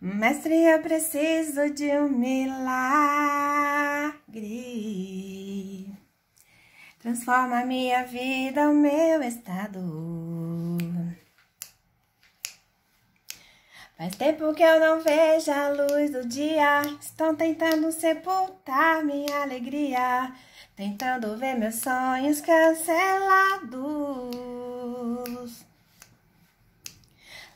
Mestre, eu preciso de um milagre. Transforma minha vida, o meu estado. Faz tempo que eu não vejo a luz do dia. Estão tentando sepultar minha alegria. Tentando ver meus sonhos cancelados.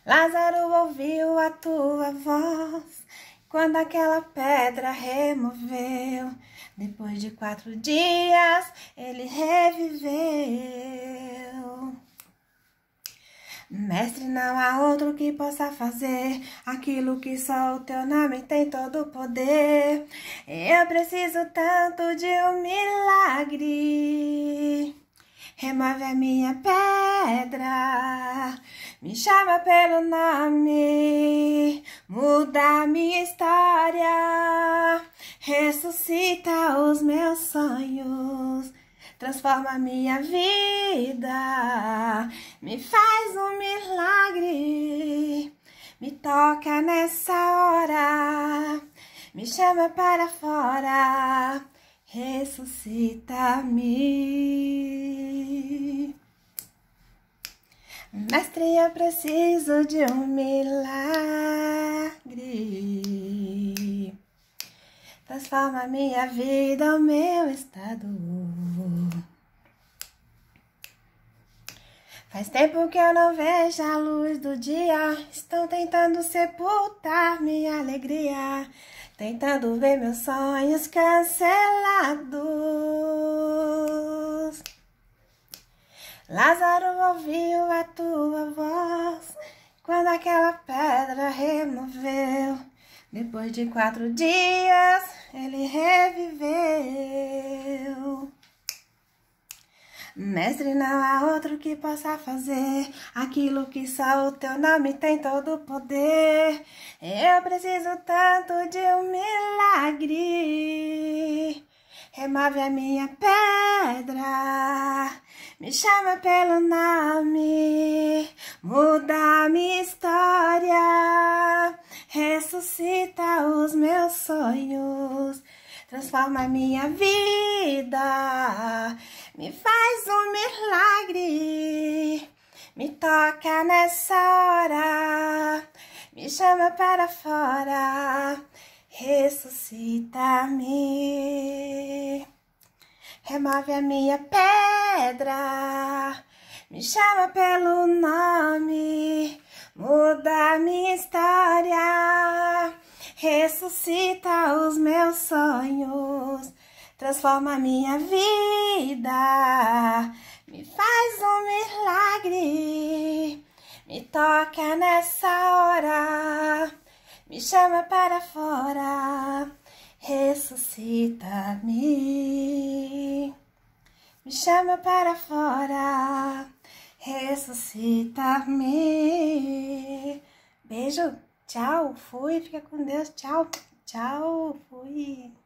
Lázaro ouviu a tua voz quando aquela pedra removeu. Depois de quatro dias, ele reviveu. Mestre, não há outro que possa fazer aquilo que só o teu nome tem todo o poder. Eu preciso tanto de um milagre. Remove a minha pedra. Me chama pelo nome, muda minha história, ressuscita os meus sonhos, transforma minha vida, me faz um milagre, me toca nessa hora, me chama para fora, ressuscita-me. Mestre, eu preciso de um milagre. Transforma minha vida, o meu estado. Faz tempo que eu não vejo a luz do dia. Estão tentando sepultar minha alegria. Tentando ver meus sonhos cancelados. Lázaro ouviu a tua voz quando aquela pedra removeu. Depois de quatro dias, ele reviveu. Mestre, não há outro que possa fazer aquilo que só o teu nome tem todo o poder. Eu preciso tanto de um milagre remove a minha pedra, me chama pelo nome, muda a minha história, ressuscita os meus sonhos, transforma a minha vida, me faz um milagre, me toca nessa hora, me chama para fora, ressuscita-me remove a minha pedra, me chama pelo nome, muda a minha história, ressuscita os meus sonhos, transforma a minha vida, me faz um milagre, me toca nessa hora, me chama para fora ressuscita-me me chama para fora, ressuscita-me. Beijo, tchau, fui, fica com Deus, tchau, tchau, fui.